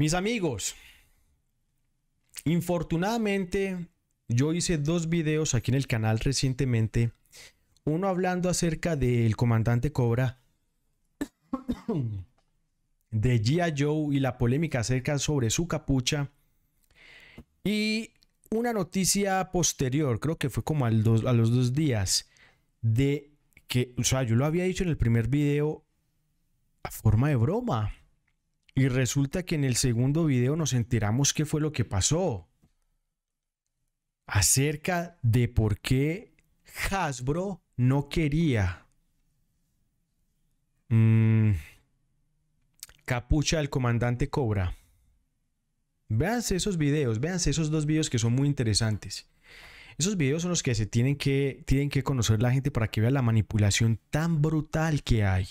Mis amigos, infortunadamente yo hice dos videos aquí en el canal recientemente. Uno hablando acerca del comandante Cobra de Gia Joe y la polémica acerca sobre su capucha. Y una noticia posterior, creo que fue como al a los dos días, de que, o sea, yo lo había dicho en el primer video a forma de broma y resulta que en el segundo video nos enteramos qué fue lo que pasó. Acerca de por qué Hasbro no quería mm, capucha al comandante Cobra. Véanse esos videos, véanse esos dos videos que son muy interesantes. Esos videos son los que se tienen que, tienen que conocer la gente para que vea la manipulación tan brutal que hay.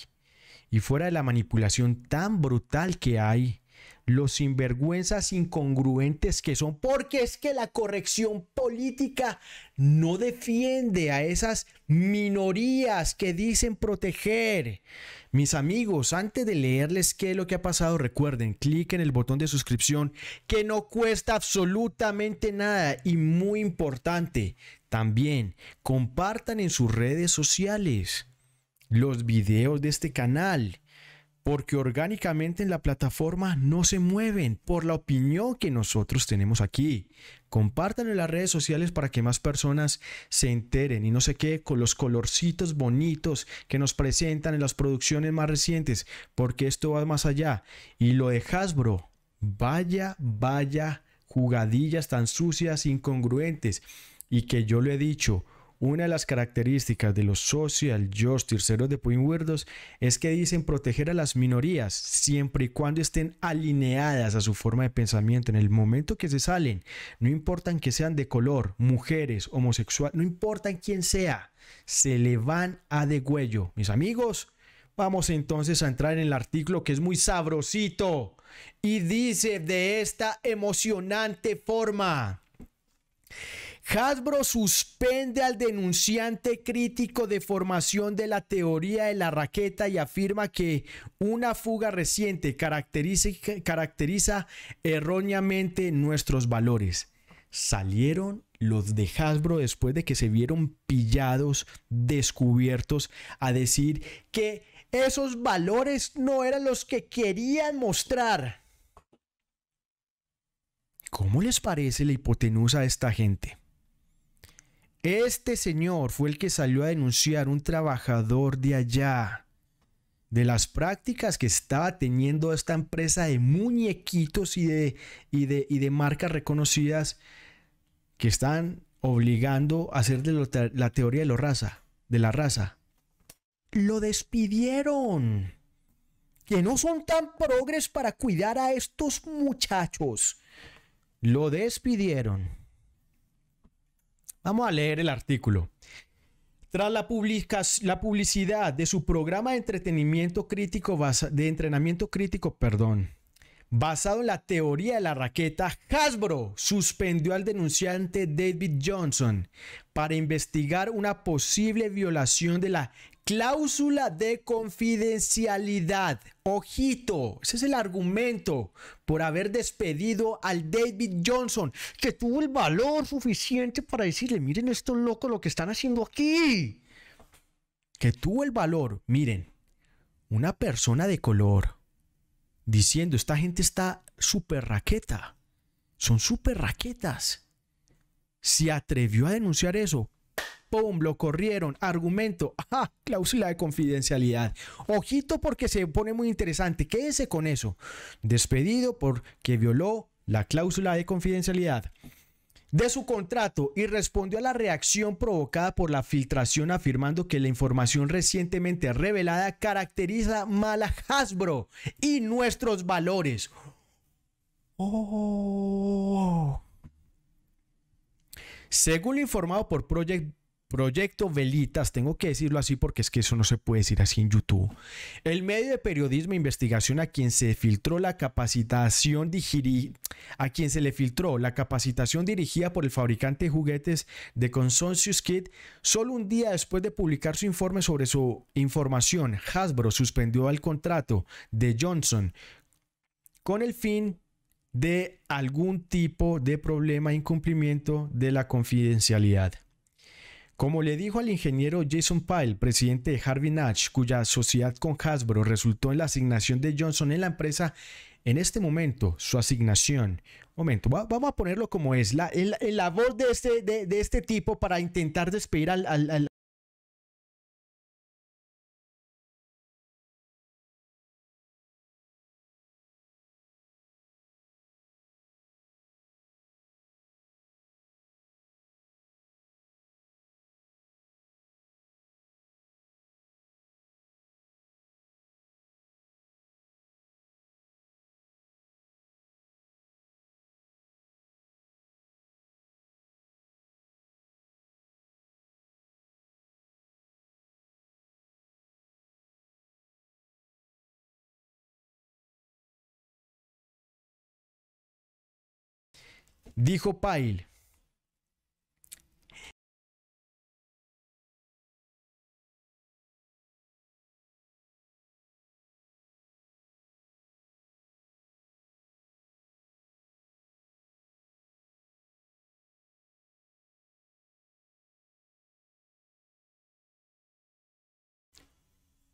Y fuera de la manipulación tan brutal que hay, los sinvergüenzas incongruentes que son, porque es que la corrección política no defiende a esas minorías que dicen proteger. Mis amigos, antes de leerles qué es lo que ha pasado, recuerden, clic en el botón de suscripción que no cuesta absolutamente nada y muy importante, también compartan en sus redes sociales los videos de este canal, porque orgánicamente en la plataforma no se mueven por la opinión que nosotros tenemos aquí. Compártanlo en las redes sociales para que más personas se enteren y no sé qué con los colorcitos bonitos que nos presentan en las producciones más recientes, porque esto va más allá. Y lo de Hasbro, vaya, vaya, jugadillas tan sucias, incongruentes, y que yo lo he dicho, una de las características de los social justice ceros de Puigverdos es que dicen proteger a las minorías siempre y cuando estén alineadas a su forma de pensamiento. En el momento que se salen, no importan que sean de color, mujeres, homosexual, no importan quién sea, se le van a degüello. Mis amigos, vamos entonces a entrar en el artículo que es muy sabrosito y dice de esta emocionante forma. Hasbro suspende al denunciante crítico de formación de la teoría de la raqueta y afirma que una fuga reciente caracteriza, erróneamente nuestros valores. Salieron los de Hasbro después de que se vieron pillados, descubiertos, a decir que esos valores no eran los que querían mostrar. ¿Cómo les parece la hipotenusa a esta gente? Este señor fue el que salió a denunciar un trabajador de allá de las prácticas que estaba teniendo esta empresa de muñequitos y de, y de, marcas reconocidas que están obligando a hacer de la teoría de, raza, de la raza. Lo despidieron. Que no son tan progres para cuidar a estos muchachos. Lo despidieron. Vamos a leer el artículo. Tras la, la, publicidad de su programa de entretenimiento crítico de entrenamiento crítico, perdón, Basado en la teoría de la raqueta, Hasbro suspendió al denunciante David Johnson para investigar una posible violación de la cláusula de confidencialidad. Ojito, ese es el argumento por haber despedido al David Johnson, que tuvo el valor suficiente para decirle, miren estos locos lo que están haciendo aquí. Que tuvo el valor, miren, una persona de color diciendo, esta gente está súper raqueta, son súper raquetas. Se atrevió a denunciar eso. ¡Pum! Lo corrieron. Argumento. ¡Ajá! Cláusula de confidencialidad. Ojito porque se pone muy interesante. Quédese con eso. Despedido porque violó la cláusula de confidencialidad de su contrato y respondió a la reacción provocada por la filtración afirmando que la información recientemente revelada caracteriza mal a Hasbro y nuestros valores. Oh. Según lo informado por Project Proyecto Velitas, tengo que decirlo así porque es que eso no se puede decir así en YouTube. El medio de periodismo e investigación a quien se filtró la capacitación a quien se le filtró la capacitación dirigida por el fabricante de juguetes de Consoncius Kit, solo un día después de publicar su informe sobre su información, Hasbro suspendió el contrato de Johnson con el fin de algún tipo de problema incumplimiento de la confidencialidad. Como le dijo al ingeniero Jason Pyle, presidente de Harvey Nash, cuya sociedad con Hasbro resultó en la asignación de Johnson en la empresa, en este momento su asignación, momento, vamos a ponerlo como es, la, el, labor de este, de, de este, tipo para intentar despedir al, al, Dijo Pyle,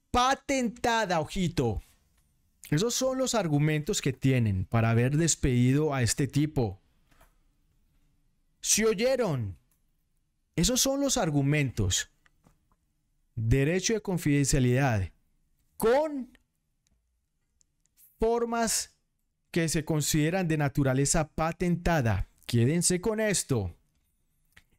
patentada, ojito. Esos son los argumentos que tienen para haber despedido a este tipo se oyeron. Esos son los argumentos. Derecho de confidencialidad con formas que se consideran de naturaleza patentada. Quédense con esto.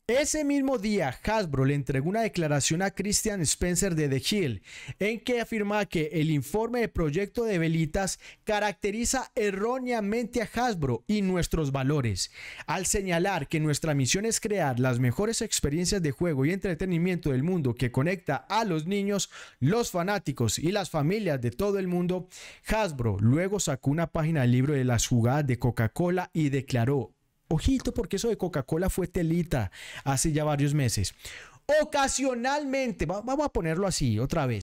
Ese mismo día, Hasbro le entregó una declaración a Christian Spencer de The Hill en que afirma que el informe de proyecto de velitas caracteriza erróneamente a Hasbro y nuestros valores, al señalar que nuestra misión es crear las mejores experiencias de juego y entretenimiento del mundo que conecta a los niños, los fanáticos y las familias de todo el mundo. Hasbro luego sacó una página del libro de las jugadas de Coca-Cola y declaró, Ojito, porque eso de Coca-Cola fue telita hace ya varios meses. Ocasionalmente, vamos a ponerlo así otra vez.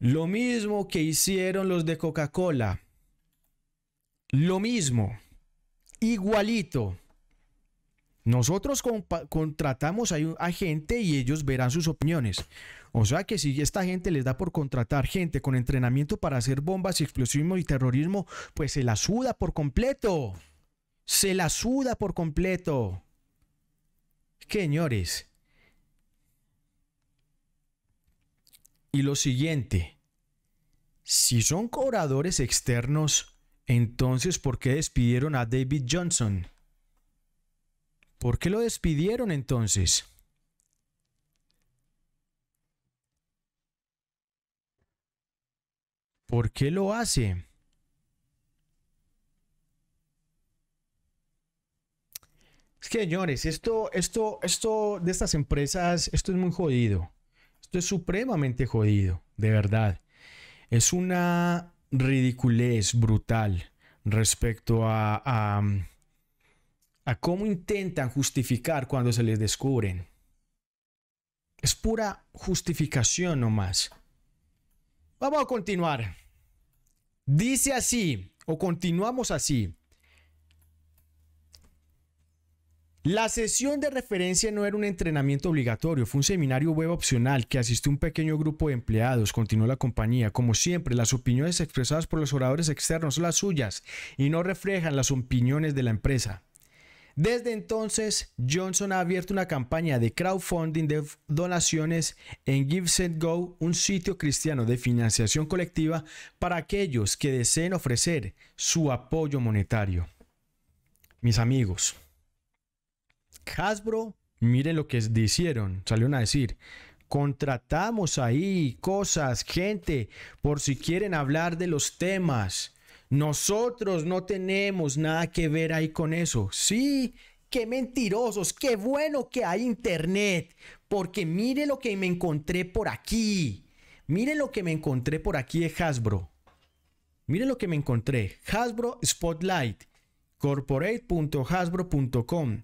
Lo mismo que hicieron los de Coca-Cola. Lo mismo. Igualito. Nosotros contratamos a, gente y ellos verán sus opiniones. O sea que si esta gente les da por contratar gente con entrenamiento para hacer bombas y y terrorismo, pues se la suda por completo. Se la suda por completo. Señores, Y lo siguiente, si son cobradores externos, entonces ¿por qué despidieron a David Johnson? ¿Por qué lo despidieron entonces? ¿Por qué lo hace? señores, esto, esto, esto de estas empresas, esto es muy jodido. Esto es supremamente jodido, de verdad. Es una ridiculez brutal respecto a, cómo intentan justificar cuando se les descubren. Es pura justificación nomás. Vamos a continuar. Dice así, o continuamos así. La sesión de referencia no era un entrenamiento obligatorio, fue un seminario web opcional que asistió un pequeño grupo de empleados, continuó la compañía. Como siempre, las opiniones expresadas por los oradores externos son las suyas y no reflejan las opiniones de la empresa. Desde entonces, Johnson ha abierto una campaña de crowdfunding de donaciones en GiveSendGo, un sitio cristiano de financiación colectiva para aquellos que deseen ofrecer su apoyo monetario. Mis amigos, Hasbro, miren lo que hicieron, salieron a decir, contratamos ahí cosas, gente, por si quieren hablar de los temas. Nosotros no tenemos nada que ver ahí con eso. Sí, qué mentirosos, qué bueno que hay internet, porque mire lo que me encontré por aquí. Mire lo que me encontré por aquí de Hasbro. Mire lo que me encontré. Hasbro Spotlight, corporate.hasbro.com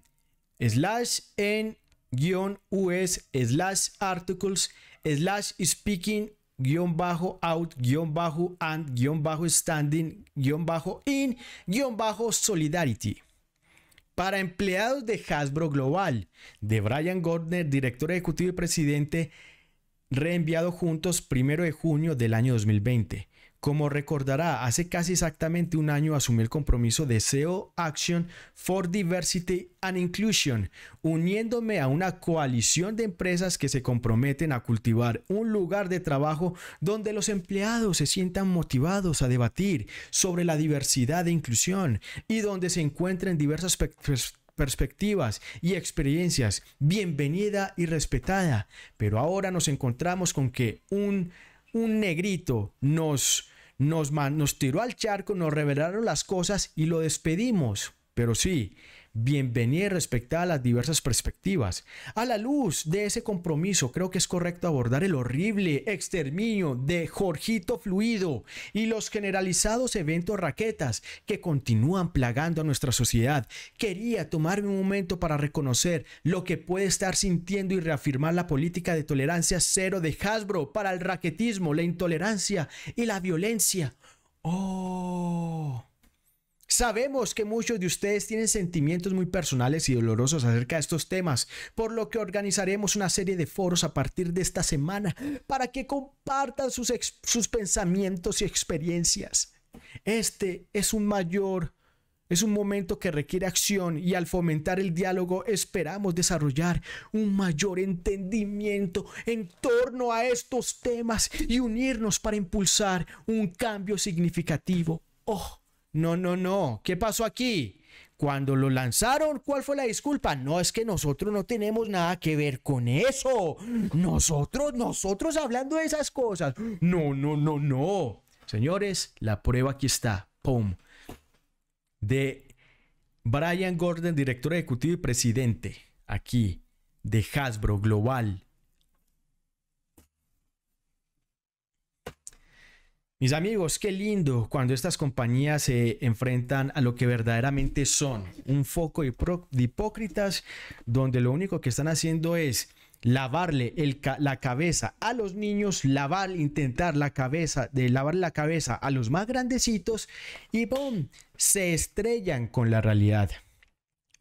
slash en guión us slash articles slash speaking guión bajo out guión bajo and guión bajo standing guión bajo in guión bajo solidarity para empleados de Hasbro Global de Brian Gordner director ejecutivo y presidente reenviado juntos primero de junio del año 2020 como recordará, hace casi exactamente un año asumí el compromiso de SEO Action for Diversity and Inclusion, uniéndome a una coalición de empresas que se comprometen a cultivar un lugar de trabajo donde los empleados se sientan motivados a debatir sobre la diversidad e inclusión y donde se encuentren diversas perspectivas y experiencias, bienvenida y respetada. Pero ahora nos encontramos con que un, un negrito nos nos, tiró al charco, nos revelaron las cosas y lo despedimos. Pero sí, bienvenida y respetada las diversas perspectivas. A la luz de ese compromiso, creo que es correcto abordar el horrible exterminio de Jorgito Fluido y los generalizados eventos raquetas que continúan plagando a nuestra sociedad. Quería tomarme un momento para reconocer lo que puede estar sintiendo y reafirmar la política de tolerancia cero de Hasbro para el raquetismo, la intolerancia y la violencia. Oh. Sabemos que muchos de ustedes tienen sentimientos muy personales y dolorosos acerca de estos temas, por lo que organizaremos una serie de foros a partir de esta semana para que compartan sus, sus pensamientos y experiencias. Este es un mayor es un momento que requiere acción y al fomentar el diálogo esperamos desarrollar un mayor entendimiento en torno a estos temas y unirnos para impulsar un cambio significativo. Oh, no, no, no. ¿Qué pasó aquí? Cuando lo lanzaron, ¿cuál fue la disculpa? No, es que nosotros no tenemos nada que ver con eso. Nosotros, nosotros hablando de esas cosas. No, no, no, no. Señores, la prueba aquí está. ¡Pum! De Brian Gordon, director ejecutivo y presidente aquí de Hasbro Global Mis amigos, qué lindo cuando estas compañías se enfrentan a lo que verdaderamente son, un foco de hipócritas donde lo único que están haciendo es lavarle la cabeza a los niños, lavar, intentar la cabeza, de lavar la cabeza a los más grandecitos y ¡boom! se estrellan con la realidad.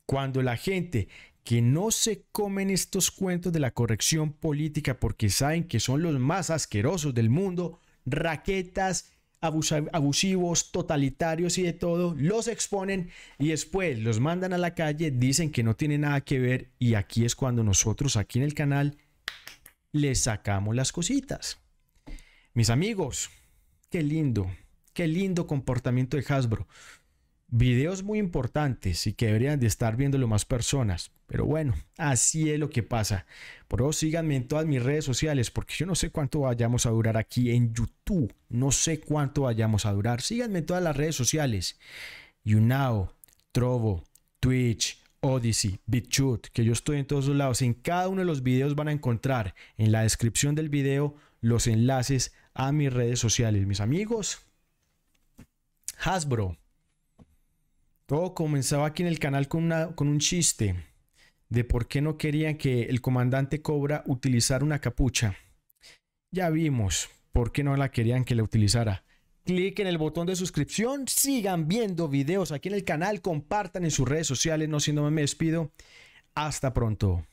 Cuando la gente que no se comen estos cuentos de la corrección política porque saben que son los más asquerosos del mundo, raquetas, abusivos, totalitarios y de todo, los exponen y después los mandan a la calle, dicen que no tiene nada que ver y aquí es cuando nosotros aquí en el canal les sacamos las cositas. Mis amigos, qué lindo, qué lindo comportamiento de Hasbro videos muy importantes y que deberían de estar viéndolo más personas. Pero bueno, así es lo que pasa. Por eso síganme en todas mis redes sociales porque yo no sé cuánto vayamos a durar aquí en YouTube. No sé cuánto vayamos a durar. Síganme en todas las redes sociales. YouNow, Trovo, Twitch, Odyssey, BitChute, que yo estoy en todos los lados. En cada uno de los videos van a encontrar en la descripción del video los enlaces a mis redes sociales. Mis amigos, Hasbro todo comenzaba aquí en el canal con, una, con un chiste de por qué no querían que el comandante Cobra utilizara una capucha. Ya vimos por qué no la querían que la utilizara. Clic en el botón de suscripción, sigan viendo videos aquí en el canal, compartan en sus redes sociales, no siendo me despido. Hasta pronto.